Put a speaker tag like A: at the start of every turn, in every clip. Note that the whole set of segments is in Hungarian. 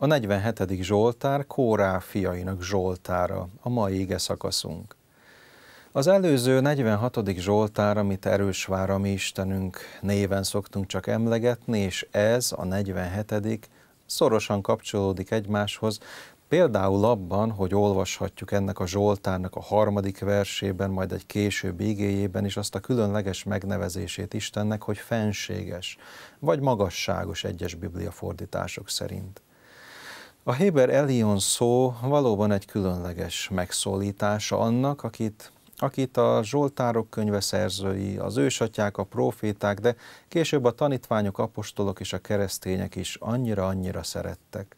A: A 47. Zsoltár Kórá fiainak Zsoltára, a mai ége szakaszunk. Az előző 46. Zsoltár, amit Erősvár a mi Istenünk néven szoktunk csak emlegetni, és ez a 47. szorosan kapcsolódik egymáshoz, Például abban, hogy olvashatjuk ennek a Zsoltárnak a harmadik versében, majd egy később igéjében is azt a különleges megnevezését Istennek, hogy fenséges, vagy magasságos egyes Bibliafordítások szerint. A Héber Elion szó valóban egy különleges megszólítása annak, akit, akit a Zsoltárok könyve szerzői, az ősatyák, a proféták, de később a tanítványok, apostolok és a keresztények is annyira-annyira szerettek.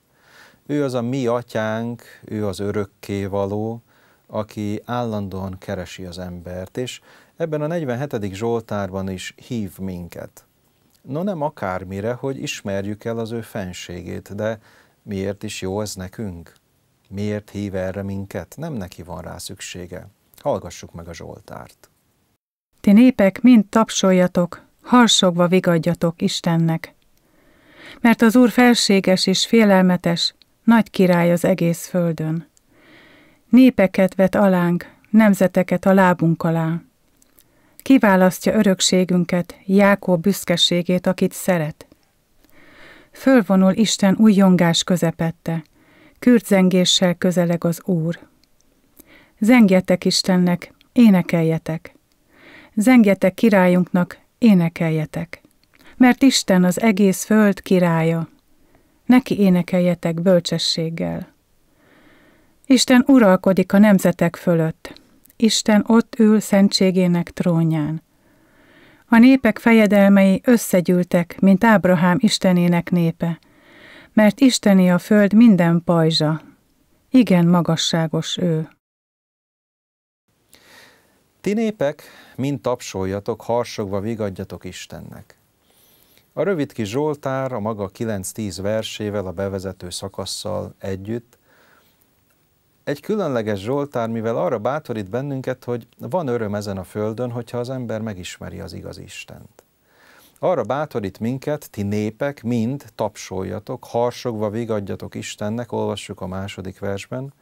A: Ő az a mi atyánk, ő az örökké való, aki állandóan keresi az embert, és ebben a 47. Zsoltárban is hív minket. No nem akármire, hogy ismerjük el az ő fenségét, de Miért is jó ez nekünk? Miért hív erre minket? Nem neki van rá szüksége. Hallgassuk meg a Zsoltárt.
B: Ti népek mind tapsoljatok, harsogva vigadjatok Istennek. Mert az Úr felséges és félelmetes, nagy király az egész földön. Népeket vet alánk, nemzeteket a lábunk alá. Kiválasztja örökségünket, Jákó büszkeségét, akit szeret. Fölvonul Isten újjongás közepette. Kürtzengéssel közeleg az Úr. Zengjetek Istennek, énekeljetek. Zengjetek királyunknak, énekeljetek. Mert Isten az egész föld királya. Neki énekeljetek bölcsességgel. Isten uralkodik a nemzetek fölött. Isten ott ül szentségének trónján. A népek fejedelmei összegyűltek, mint Ábrahám istenének népe, mert isteni a föld minden pajzsa. Igen magasságos ő.
A: Ti népek, mint tapsoljatok, harsogva vigadjatok Istennek. A rövid kis Zsoltár a maga 9-10 versével a bevezető szakasszal együtt egy különleges Zsoltár, mivel arra bátorít bennünket, hogy van öröm ezen a földön, hogyha az ember megismeri az igaz Istent. Arra bátorít minket, ti népek, mind tapsoljatok, harsogva vigadjatok Istennek, olvassuk a második versben,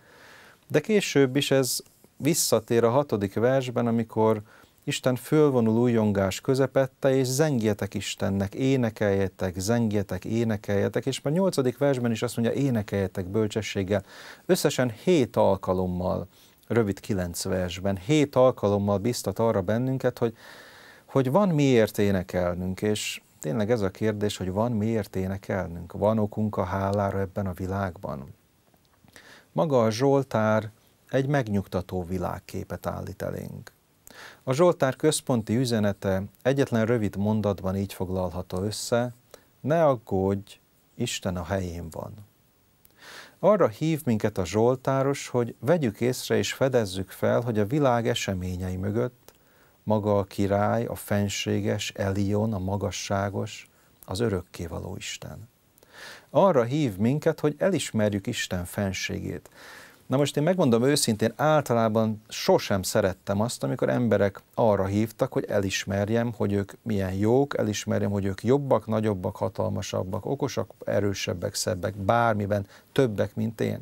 A: de később is ez visszatér a hatodik versben, amikor Isten fölvonul újongás közepette, és zengjetek Istennek, énekeljetek, zengjetek, énekeljetek, és már nyolcadik versben is azt mondja, énekeljetek bölcsességgel, összesen hét alkalommal, rövid kilenc versben, hét alkalommal biztat arra bennünket, hogy, hogy van miért énekelnünk, és tényleg ez a kérdés, hogy van miért énekelnünk, van okunk a hálára ebben a világban. Maga a Zsoltár egy megnyugtató világképet állít elénk a Zsoltár központi üzenete egyetlen rövid mondatban így foglalható össze, ne aggódj, Isten a helyén van. Arra hív minket a Zsoltáros, hogy vegyük észre és fedezzük fel, hogy a világ eseményei mögött maga a király, a fenséges, Elion, a magasságos, az örökkévaló Isten. Arra hív minket, hogy elismerjük Isten fenségét, Na most én megmondom őszintén, általában sosem szerettem azt, amikor emberek arra hívtak, hogy elismerjem, hogy ők milyen jók, elismerjem, hogy ők jobbak, nagyobbak, hatalmasabbak, okosak, erősebbek, szebbek, bármiben, többek, mint én.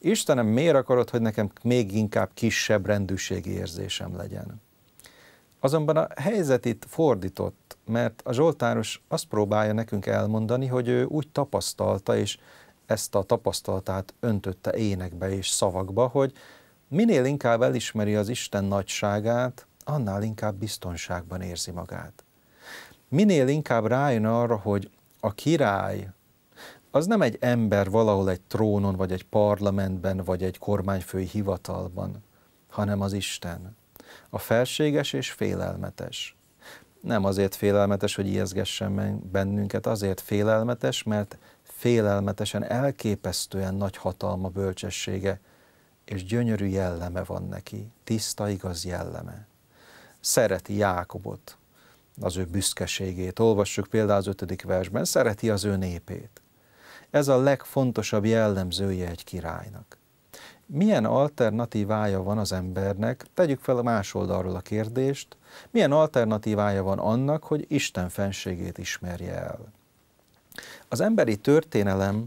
A: Istenem, miért akarod, hogy nekem még inkább kisebb rendűségi érzésem legyen? Azonban a helyzet itt fordított, mert a Zsoltáros azt próbálja nekünk elmondani, hogy ő úgy tapasztalta, és ezt a tapasztalatát öntötte énekbe és szavakba, hogy minél inkább elismeri az Isten nagyságát, annál inkább biztonságban érzi magát. Minél inkább rájön arra, hogy a király az nem egy ember valahol egy trónon, vagy egy parlamentben, vagy egy kormányfői hivatalban, hanem az Isten. A felséges és félelmetes. Nem azért félelmetes, hogy ijeszgessen bennünket, azért félelmetes, mert félelmetesen, elképesztően nagy hatalma, bölcsessége, és gyönyörű jelleme van neki, tiszta, igaz jelleme. Szereti Jákobot, az ő büszkeségét. Olvassuk például az ötödik versben, szereti az ő népét. Ez a legfontosabb jellemzője egy királynak. Milyen alternatívája van az embernek, tegyük fel más oldalról a kérdést, milyen alternatívája van annak, hogy Isten fenségét ismerje el? Az emberi történelem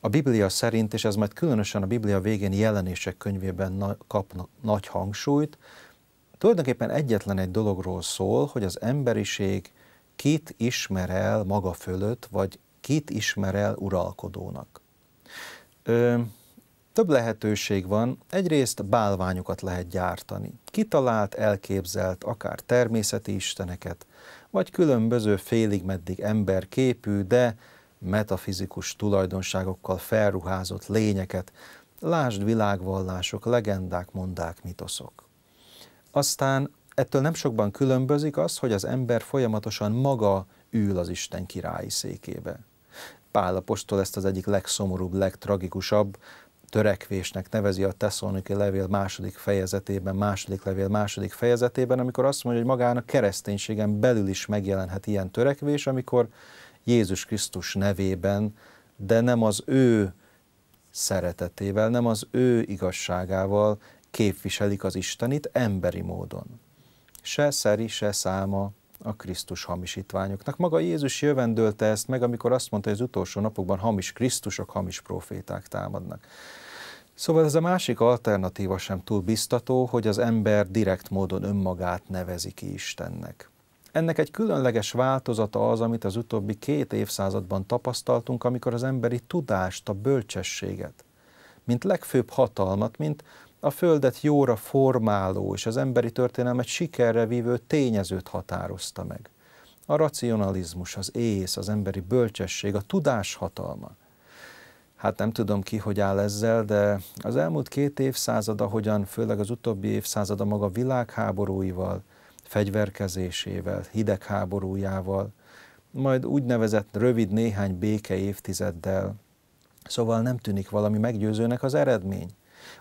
A: a Biblia szerint, és ez majd különösen a Biblia végén jelenések könyvében na- kap nagy hangsúlyt, tulajdonképpen egyetlen egy dologról szól, hogy az emberiség kit ismer el maga fölött, vagy kit ismer el uralkodónak. Ö, több lehetőség van, egyrészt bálványokat lehet gyártani. Kitalált, elképzelt, akár természeti isteneket, vagy különböző félig meddig emberképű, de metafizikus tulajdonságokkal felruházott lényeket, lásd világvallások, legendák, mondák, mitoszok. Aztán ettől nem sokban különbözik az, hogy az ember folyamatosan maga ül az Isten királyi székébe. Pál apostol ezt az egyik legszomorúbb, legtragikusabb törekvésnek nevezi a Tesszaloniki levél második fejezetében, második levél második fejezetében, amikor azt mondja, hogy magának a kereszténységen belül is megjelenhet ilyen törekvés, amikor Jézus Krisztus nevében, de nem az ő szeretetével, nem az ő igazságával képviselik az Istenit emberi módon. Se szeri, se száma a Krisztus hamisítványoknak. Maga Jézus jövendőlte ezt meg, amikor azt mondta, hogy az utolsó napokban hamis Krisztusok, hamis proféták támadnak. Szóval ez a másik alternatíva sem túl biztató, hogy az ember direkt módon önmagát nevezi ki Istennek. Ennek egy különleges változata az, amit az utóbbi két évszázadban tapasztaltunk, amikor az emberi tudást, a bölcsességet, mint legfőbb hatalmat, mint a Földet jóra formáló és az emberi történelmet sikerre vívő tényezőt határozta meg. A racionalizmus, az ész, az emberi bölcsesség, a tudás hatalma. Hát nem tudom ki, hogy áll ezzel, de az elmúlt két évszázada, hogyan főleg az utóbbi évszázada a maga világháborúival, fegyverkezésével, hidegháborújával, majd úgynevezett rövid néhány béke évtizeddel. Szóval nem tűnik valami meggyőzőnek az eredmény.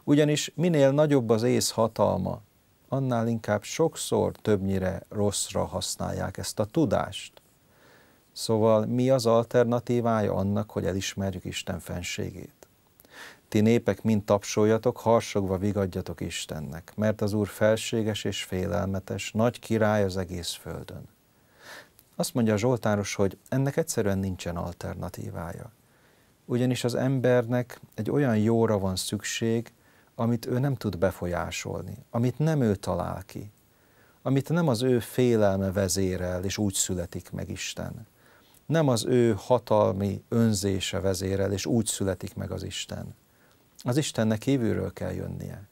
A: Ugyanis minél nagyobb az ész hatalma, annál inkább sokszor többnyire rosszra használják ezt a tudást. Szóval mi az alternatívája annak, hogy elismerjük Isten fenségét? ti népek mind tapsoljatok, harsogva vigadjatok Istennek, mert az Úr felséges és félelmetes, nagy király az egész földön. Azt mondja a Zsoltáros, hogy ennek egyszerűen nincsen alternatívája. Ugyanis az embernek egy olyan jóra van szükség, amit ő nem tud befolyásolni, amit nem ő talál ki, amit nem az ő félelme vezérel, és úgy születik meg Isten. Nem az ő hatalmi önzése vezérel, és úgy születik meg az Isten az Istennek kívülről kell jönnie.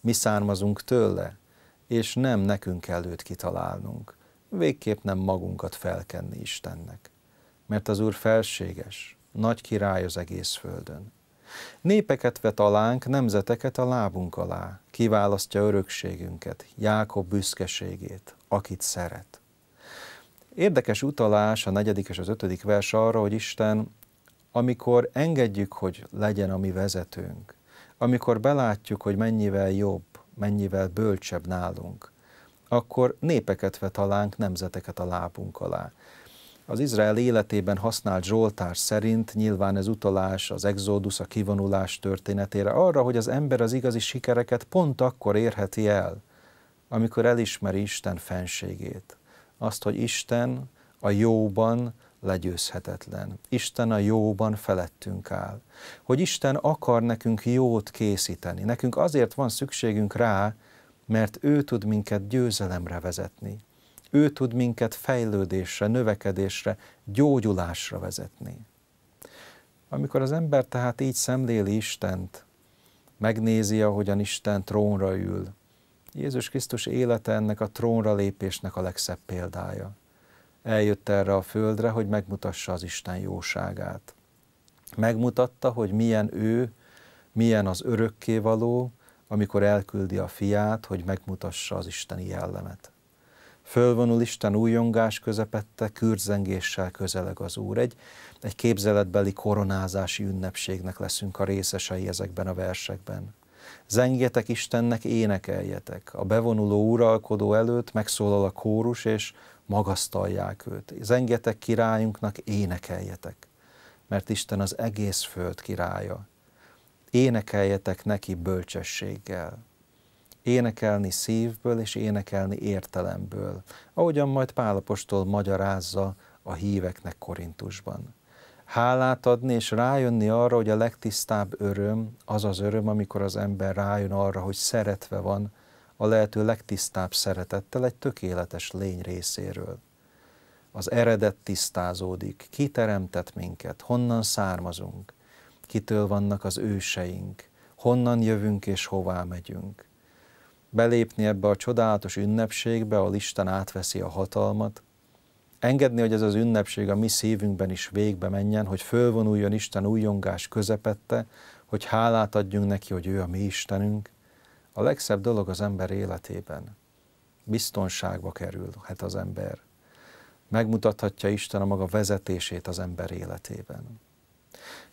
A: Mi származunk tőle, és nem nekünk kell őt kitalálnunk. Végképp nem magunkat felkenni Istennek. Mert az Úr felséges, nagy király az egész földön. Népeket vet alánk, nemzeteket a lábunk alá, kiválasztja örökségünket, Jákob büszkeségét, akit szeret. Érdekes utalás a negyedik és az ötödik vers arra, hogy Isten amikor engedjük, hogy legyen a mi vezetőnk, amikor belátjuk, hogy mennyivel jobb, mennyivel bölcsebb nálunk, akkor népeket vet alánk, nemzeteket a lábunk alá. Az Izrael életében használt Zsoltár szerint nyilván ez utalás az exódusz, a kivonulás történetére arra, hogy az ember az igazi sikereket pont akkor érheti el, amikor elismeri Isten fenségét. Azt, hogy Isten a jóban, legyőzhetetlen. Isten a jóban felettünk áll. Hogy Isten akar nekünk jót készíteni. Nekünk azért van szükségünk rá, mert ő tud minket győzelemre vezetni. Ő tud minket fejlődésre, növekedésre, gyógyulásra vezetni. Amikor az ember tehát így szemléli Istent, megnézi, ahogyan Isten trónra ül, Jézus Krisztus élete ennek a trónra lépésnek a legszebb példája eljött erre a földre, hogy megmutassa az Isten jóságát. Megmutatta, hogy milyen ő, milyen az örökkévaló, amikor elküldi a fiát, hogy megmutassa az isteni jellemet. Fölvonul Isten újongás közepette, kürzengéssel közeleg az Úr. Egy, egy képzeletbeli koronázási ünnepségnek leszünk a részesei ezekben a versekben. Zengjetek Istennek, énekeljetek. A bevonuló uralkodó előtt megszólal a kórus, és magasztalják őt. Zengetek királyunknak énekeljetek, mert Isten az egész föld királya. Énekeljetek neki bölcsességgel. Énekelni szívből és énekelni értelemből, ahogyan majd Pálapostól magyarázza a híveknek Korintusban hálát adni és rájönni arra, hogy a legtisztább öröm az az öröm, amikor az ember rájön arra, hogy szeretve van a lehető legtisztább szeretettel egy tökéletes lény részéről. Az eredet tisztázódik, ki teremtett minket, honnan származunk, kitől vannak az őseink, honnan jövünk és hová megyünk. Belépni ebbe a csodálatos ünnepségbe, ahol Isten átveszi a hatalmat, engedni, hogy ez az ünnepség a mi szívünkben is végbe menjen, hogy fölvonuljon Isten újongás közepette, hogy hálát adjunk neki, hogy ő a mi Istenünk, a legszebb dolog az ember életében. Biztonságba kerülhet az ember. Megmutathatja Isten a maga vezetését az ember életében.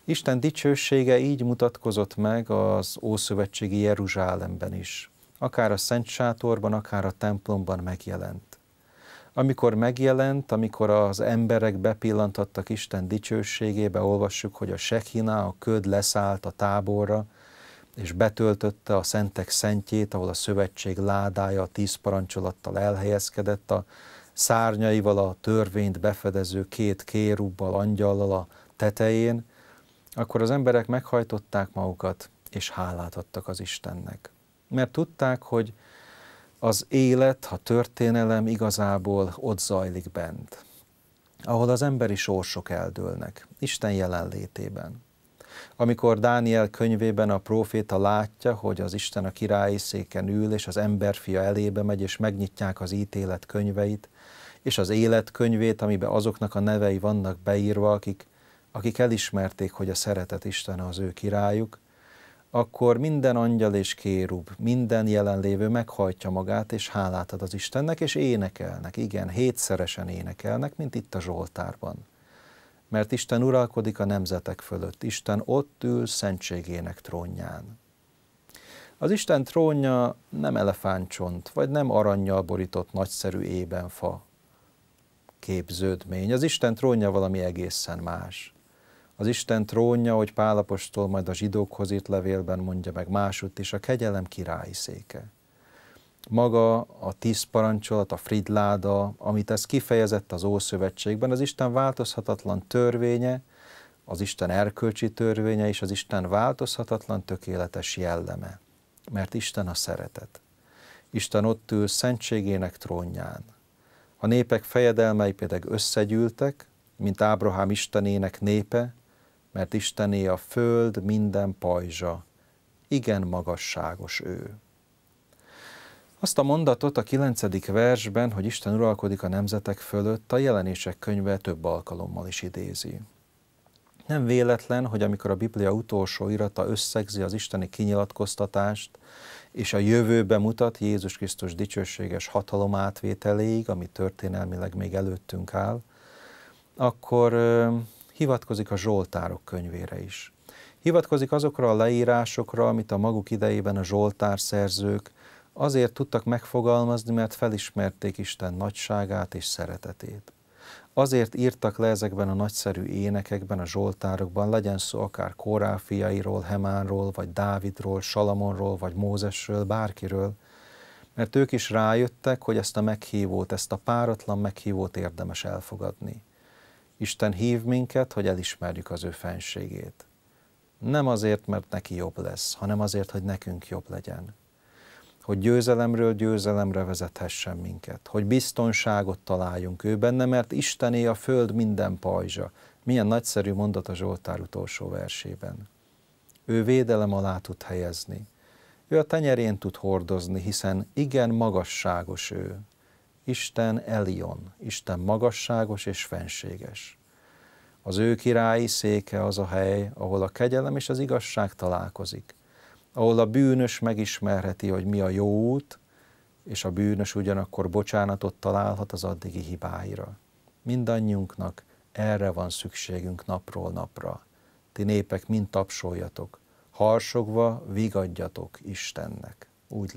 A: Isten dicsősége így mutatkozott meg az Ószövetségi Jeruzsálemben is. Akár a Szent Sátorban, akár a templomban megjelent. Amikor megjelent, amikor az emberek bepillantattak Isten dicsőségébe, olvassuk, hogy a Sekina, a köd leszállt a táborra, és betöltötte a szentek szentjét, ahol a szövetség ládája a tíz parancsolattal elhelyezkedett, a szárnyaival a törvényt befedező két kérubbal, angyallal a tetején, akkor az emberek meghajtották magukat, és hálát adtak az Istennek. Mert tudták, hogy az élet, a történelem igazából ott zajlik bent, ahol az emberi sorsok eldőlnek, Isten jelenlétében. Amikor Dániel könyvében a próféta látja, hogy az Isten a királyi széken ül, és az emberfia elébe megy, és megnyitják az ítélet könyveit, és az élet könyvét, amiben azoknak a nevei vannak beírva, akik, akik elismerték, hogy a szeretet Isten az ő királyuk, akkor minden angyal és kérub, minden jelenlévő meghajtja magát, és hálát ad az Istennek, és énekelnek, igen, hétszeresen énekelnek, mint itt a Zsoltárban mert Isten uralkodik a nemzetek fölött. Isten ott ül szentségének trónján. Az Isten trónja nem elefántcsont, vagy nem aranyjal borított nagyszerű ébenfa képződmény. Az Isten trónja valami egészen más. Az Isten trónja, hogy Pálapostól majd a zsidókhoz írt levélben mondja meg másutt is, a kegyelem királyi széke maga a tíz parancsolat, a fridláda, amit ez kifejezett az Ószövetségben, az Isten változhatatlan törvénye, az Isten erkölcsi törvénye és az Isten változhatatlan tökéletes jelleme. Mert Isten a szeretet. Isten ott ül szentségének trónján. A népek fejedelmei pedig összegyűltek, mint Ábrahám Istenének népe, mert Istené a föld minden pajzsa, igen magasságos ő. Azt a mondatot a kilencedik versben, hogy Isten uralkodik a nemzetek fölött, a jelenések könyve több alkalommal is idézi. Nem véletlen, hogy amikor a Biblia utolsó irata összegzi az isteni kinyilatkoztatást, és a jövőbe mutat Jézus Krisztus dicsőséges hatalom átvételéig, ami történelmileg még előttünk áll, akkor hivatkozik a Zsoltárok könyvére is. Hivatkozik azokra a leírásokra, amit a maguk idejében a Zsoltár szerzők Azért tudtak megfogalmazni, mert felismerték Isten nagyságát és szeretetét. Azért írtak le ezekben a nagyszerű énekekben, a zsoltárokban, legyen szó akár Korá fiairól, Hemánról, vagy Dávidról, Salamonról, vagy Mózesről, bárkiről, mert ők is rájöttek, hogy ezt a meghívót, ezt a páratlan meghívót érdemes elfogadni. Isten hív minket, hogy elismerjük az ő fenségét. Nem azért, mert neki jobb lesz, hanem azért, hogy nekünk jobb legyen hogy győzelemről győzelemre vezethessen minket, hogy biztonságot találjunk ő benne, mert Istené a föld minden pajzsa. Milyen nagyszerű mondat a Zsoltár utolsó versében. Ő védelem alá tud helyezni. Ő a tenyerén tud hordozni, hiszen igen magasságos ő. Isten Elion, Isten magasságos és fenséges. Az ő királyi széke az a hely, ahol a kegyelem és az igazság találkozik ahol a bűnös megismerheti, hogy mi a jó út, és a bűnös ugyanakkor bocsánatot találhat az addigi hibáira. Mindannyiunknak erre van szükségünk napról napra. Ti népek mind tapsoljatok, harsogva vigadjatok Istennek.